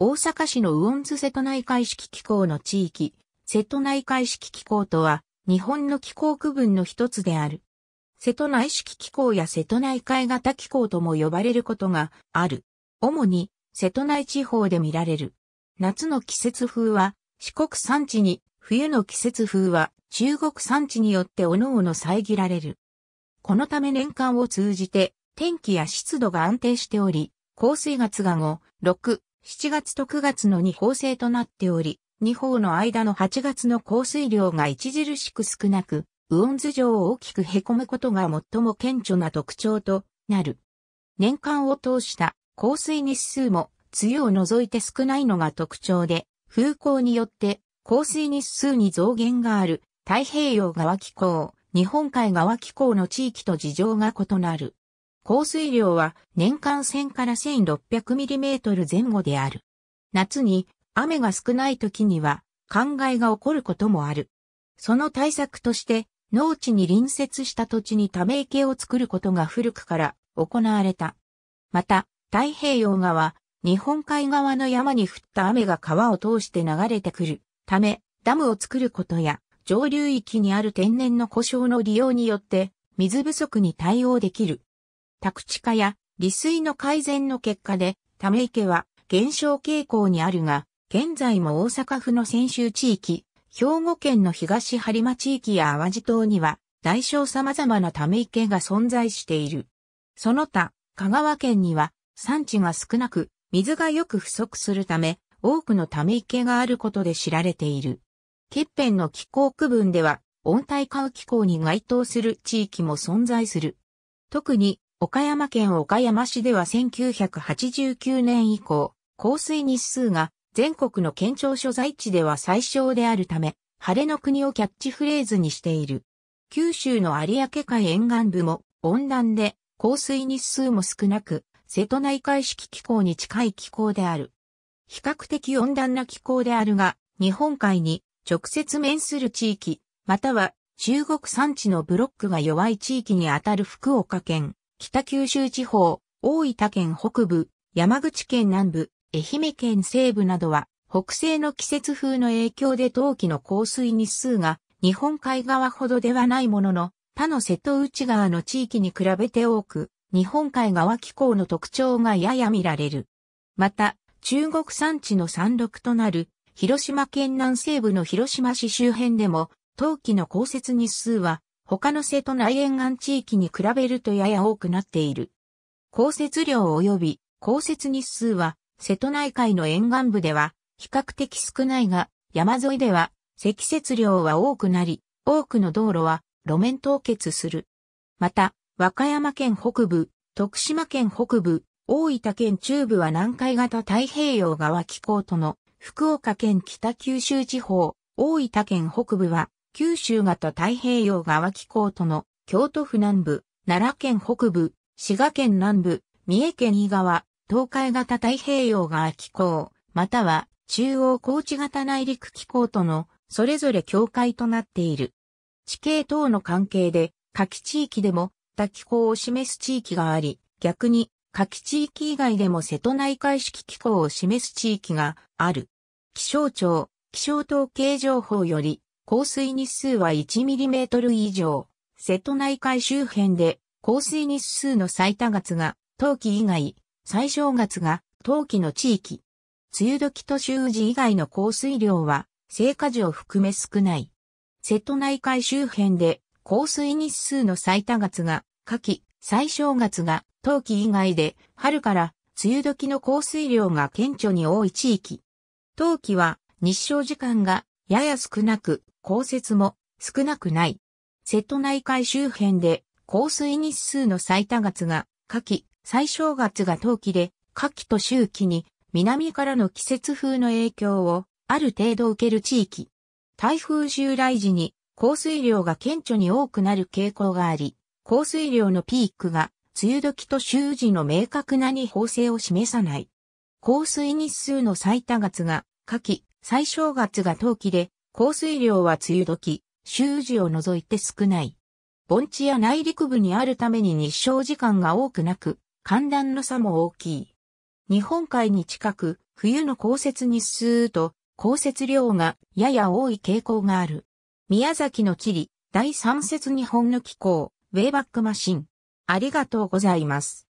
大阪市のウォンズ瀬戸内海式気候の地域、瀬戸内海式気候とは、日本の気候区分の一つである。瀬戸内式気候や瀬戸内海型気候とも呼ばれることがある。主に瀬戸内地方で見られる。夏の季節風は四国山地に、冬の季節風は中国山地によって各々遮られる。このため年間を通じて天気や湿度が安定しており、降水月が5、6、7月と9月の2方制となっており、2方の間の8月の降水量が著しく少なく、オ温ズ上を大きく凹むことが最も顕著な特徴となる。年間を通した降水日数も、梅雨を除いて少ないのが特徴で、風向によって降水日数に増減がある太平洋側気候、日本海側気候の地域と事情が異なる。降水量は年間1000から 1600mm 前後である。夏に雨が少ない時には、灌漑が起こることもある。その対策として、農地に隣接した土地にため池を作ることが古くから行われた。また、太平洋側、日本海側の山に降った雨が川を通して流れてくるため、ダムを作ることや、上流域にある天然の故障の利用によって、水不足に対応できる宅地化や利水の改善の結果で、ため池は減少傾向にあるが、現在も大阪府の泉州地域、兵庫県の東張間地域や淡路島には、大小様々なため池が存在している。その他、香川県には産地が少なく、水がよく不足するため、多くのため池があることで知られている。欠片の気候区分では、温帯化気候に該当する地域も存在する。特に岡山県岡山市では1989年以降、降水日数が全国の県庁所在地では最小であるため、晴れの国をキャッチフレーズにしている。九州の有明海沿岸部も温暖で降水日数も少なく、瀬戸内海式気候に近い気候である。比較的温暖な気候であるが、日本海に直接面する地域、または中国山地のブロックが弱い地域にあたる福岡県、北九州地方、大分県北部、山口県南部、愛媛県西部などは、北西の季節風の影響で冬季の降水日数が日本海側ほどではないものの、他の瀬戸内側の地域に比べて多く、日本海側気候の特徴がやや見られる。また、中国山地の山麓となる、広島県南西部の広島市周辺でも、冬季の降雪日数は他の瀬戸内沿岸地域に比べるとやや多くなっている。降雪量及び降雪日数は、瀬戸内海の沿岸部では比較的少ないが、山沿いでは積雪量は多くなり、多くの道路は路面凍結する。また、和歌山県北部、徳島県北部、大分県中部は南海型太平洋側気候との福岡県北九州地方、大分県北部は九州型太平洋側気候との京都府南部、奈良県北部、滋賀県南部、三重県伊川、東海型太平洋側気候、または中央高地型内陸気候とのそれぞれ境界となっている。地形等の関係で、夏季地域でも多気候を示す地域があり、逆に夏季地域以外でも瀬戸内海式気候を示す地域がある。気象庁、気象統計情報より、降水日数は 1mm 以上。瀬戸内海周辺で降水日数の最多月が冬季以外、最小月が冬季の地域。梅雨時と秋時以外の降水量は、生火時を含め少ない。瀬戸内海周辺で降水日数の最多月が、夏季、最小月が冬季以外で、春から梅雨時の降水量が顕著に多い地域。冬季は日照時間がやや少なく、降雪も少なくない。瀬戸内海周辺で降水日数の最多月が夏季、最小月が冬季で、夏季と周期に南からの季節風の影響をある程度受ける地域。台風従来時に降水量が顕著に多くなる傾向があり、降水量のピークが梅雨時と周時の明確なに法制を示さない。降水日数の最多月が夏季、最小月が冬季で、降水量は梅雨時、週時を除いて少ない。盆地や内陸部にあるために日照時間が多くなく、寒暖の差も大きい。日本海に近く、冬の降雪日数と降雪量がやや多い傾向がある。宮崎の地理、第3節日本の気候、ウェイバックマシン。ありがとうございます。